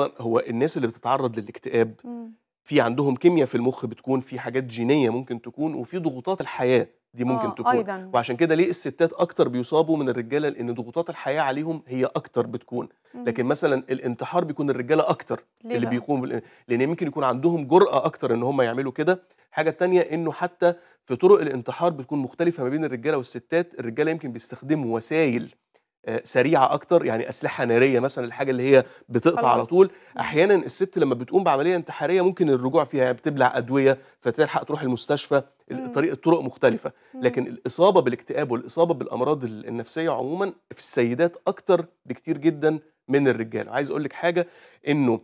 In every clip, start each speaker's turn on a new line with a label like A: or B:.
A: هو الناس اللي بتتعرض للاكتئاب في عندهم كيمياء في المخ بتكون في حاجات جينيه ممكن تكون وفي ضغوطات الحياه دي ممكن آه تكون أيضاً. وعشان كده ليه الستات اكتر بيصابوا من الرجاله لان ضغوطات الحياه عليهم هي اكتر بتكون لكن مثلا الانتحار بيكون الرجاله اكتر ليه اللي بيقوم لان ممكن يكون عندهم جرأه اكتر ان هم يعملوا كده حاجه تانية انه حتى في طرق الانتحار بتكون مختلفه ما بين الرجاله والستات الرجاله يمكن بيستخدموا وسائل آه، سريعه اكتر يعني اسلحه ناريه مثلا الحاجه اللي هي بتقطع على طول احيانا الست لما بتقوم بعمليه انتحاريه ممكن الرجوع فيها يعني بتبلع ادويه فتلحق تروح المستشفى طريقه الطرق مختلفه لكن الاصابه بالاكتئاب والاصابه بالامراض النفسيه عموما في السيدات اكتر بكتير جدا من الرجال عايز اقول لك حاجه انه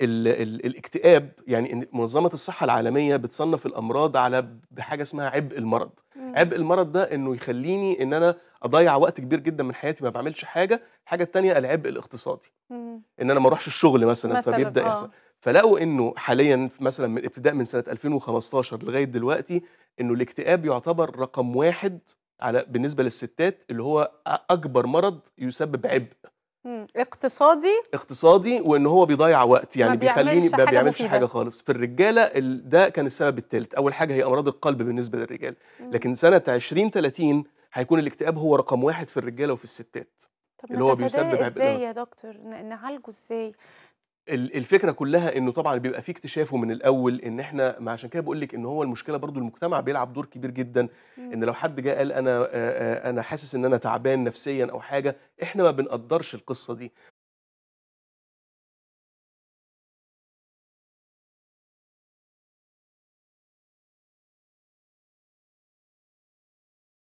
A: الـ الـ الاكتئاب يعني منظمه الصحه العالميه بتصنف الامراض على بحاجه اسمها عبء المرض عبء المرض ده انه يخليني ان انا اضيع وقت كبير جدا من حياتي ما بعملش حاجه الحاجه الثانيه العبء الاقتصادي مم. ان انا ما اروحش الشغل مثلا, مثلاً فبيبدا آه. يحصل فلقوا انه حاليا مثلا من ابتداء من سنه 2015 لغايه دلوقتي انه الاكتئاب يعتبر رقم واحد على بالنسبه للستات اللي هو اكبر مرض يسبب عبء اقتصادي اقتصادي وان هو بيضيع وقت يعني ما بيخليني ما بيعملش حاجه خالص في الرجاله ده كان السبب الثالث اول حاجه هي امراض القلب بالنسبه للرجال مم. لكن سنه 20 30 هيكون الاكتئاب هو رقم واحد في الرجاله وفي الستات
B: طب اللي هو بيسبب ازاي يا
A: دكتور نعالجه ازاي الفكره كلها انه طبعا بيبقى في اكتشافه من الاول ان احنا ما عشان كده بقول لك ان هو المشكله برضو المجتمع بيلعب دور كبير جدا إمم. ان لو حد جه قال انا انا حاسس ان انا تعبان نفسيا او حاجه احنا ما بنقدرش القصه دي